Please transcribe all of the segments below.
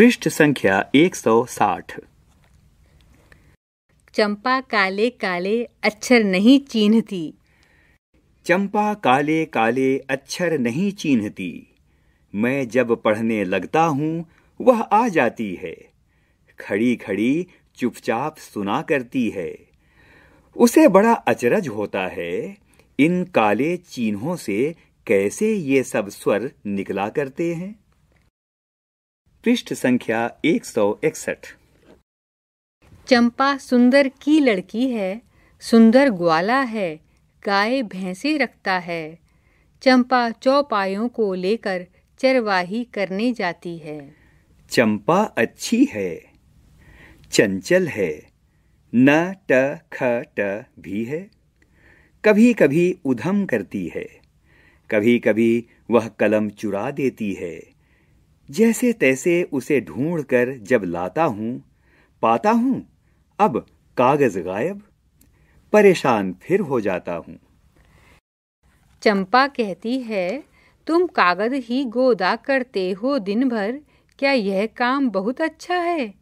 पृष्ठ संख्या 160 चंपा काले काले अक्षर नहीं चिन्हती चंपा काले काले अक्षर नहीं चिन्हती मैं जब पढ़ने लगता हूँ वह आ जाती है खड़ी खड़ी चुपचाप सुना करती है उसे बड़ा अचरज होता है इन काले चिन्हों से कैसे ये सब स्वर निकला करते हैं पृष्ठ संख्या एक सौ इकसठ चंपा सुंदर की लड़की है सुंदर ग्वाला है गाय भैंसे रखता है चंपा चौपायों को लेकर चरवाही करने जाती है चंपा अच्छी है चंचल है न ट ख ट भी है कभी कभी उधम करती है कभी कभी वह कलम चुरा देती है जैसे तैसे उसे ढूंढ कर जब लाता हूं पाता हूं अब कागज गायब परेशान फिर हो जाता हूं चंपा कहती है तुम कागज ही गोदा करते हो दिन भर क्या यह काम बहुत अच्छा है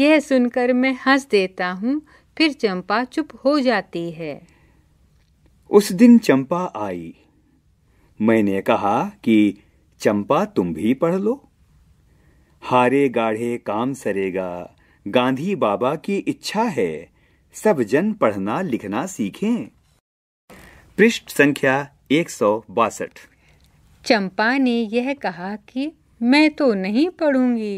यह सुनकर मैं हंस देता हूँ फिर चंपा चुप हो जाती है उस दिन चंपा आई मैंने कहा कि चंपा तुम भी पढ़ लो हारे गाढ़े काम सरेगा गांधी बाबा की इच्छा है सब जन पढ़ना लिखना सीखें पृष्ठ संख्या एक सौ बासठ चंपा ने यह कहा कि मैं तो नहीं पढ़ूंगी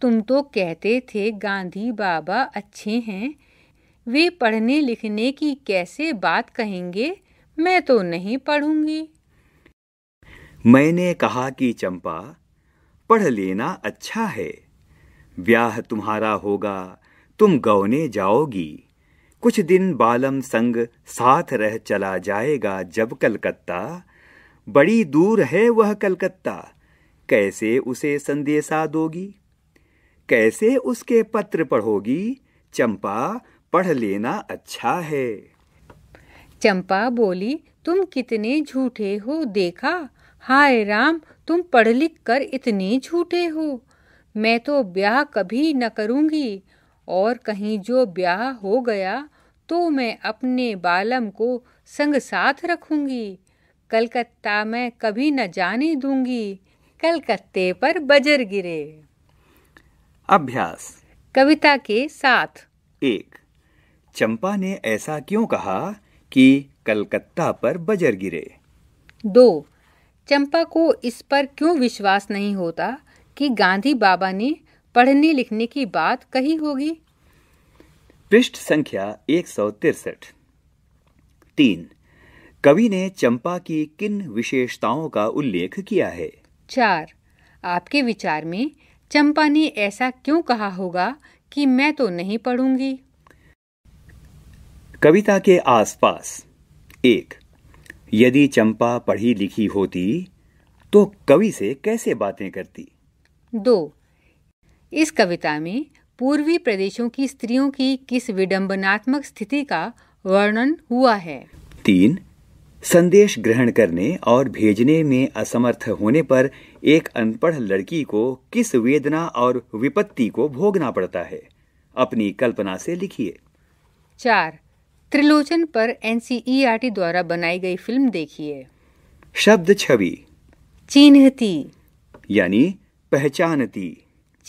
तुम तो कहते थे गांधी बाबा अच्छे हैं वे पढ़ने लिखने की कैसे बात कहेंगे मैं तो नहीं पढ़ूंगी मैंने कहा कि चंपा पढ़ लेना अच्छा है ब्याह तुम्हारा होगा तुम गौने जाओगी कुछ दिन बालम संग साथ रह चला जाएगा जब कलकत्ता बड़ी दूर है वह कलकत्ता कैसे उसे संदेशा दोगी कैसे उसके पत्र पढ़ोगी चंपा पढ़ लेना अच्छा है चंपा बोली तुम कितने झूठे हो देखा हाय राम तुम पढ़ लिख कर इतने झूठे हो मैं तो ब्याह कभी न करूँगी और कहीं जो ब्याह हो गया तो मैं अपने बालम को संग साथ रखूँगी कलकत्ता में कभी न जाने दूंगी कलकत्ते पर बजर गिरे अभ्यास कविता के साथ एक चंपा ने ऐसा क्यों कहा कि कलकत्ता पर बजर गिरे दो चंपा को इस पर क्यों विश्वास नहीं होता कि गांधी बाबा ने पढ़ने लिखने की बात कही होगी पृष्ठ संख्या एक सौ तिरसठ तीन कवि ने चंपा की किन विशेषताओं का उल्लेख किया है चार आपके विचार में चंपा ने ऐसा क्यों कहा होगा कि मैं तो नहीं पढ़ूंगी कविता के आसपास एक यदि चंपा पढ़ी लिखी होती तो कवि से कैसे बातें करती दो इस कविता में पूर्वी प्रदेशों की स्त्रियों की किस विडंबनात्मक स्थिति का वर्णन हुआ है तीन संदेश ग्रहण करने और भेजने में असमर्थ होने पर एक अनपढ़ लड़की को किस वेदना और विपत्ति को भोगना पड़ता है अपनी कल्पना से लिखिए चार त्रिलोचन पर एनसीईआरटी द्वारा बनाई गई फिल्म देखिए शब्द छवि चिन्हती यानी पहचानती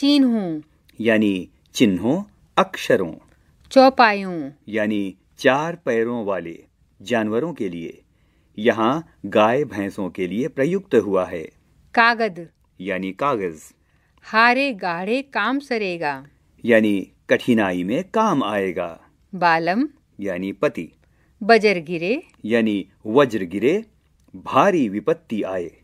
चिन्हों यानी चिन्हों अक्षरों चौपायों यानी चार पैरों वाले जानवरों के लिए यहाँ गाय भैंसों के लिए प्रयुक्त हुआ है कागद यानी कागज हारे गाढ़े काम सरेगा यानी कठिनाई में काम आएगा बालम यानी पति बजर गिरे यानी वज्र गिरे भारी विपत्ति आए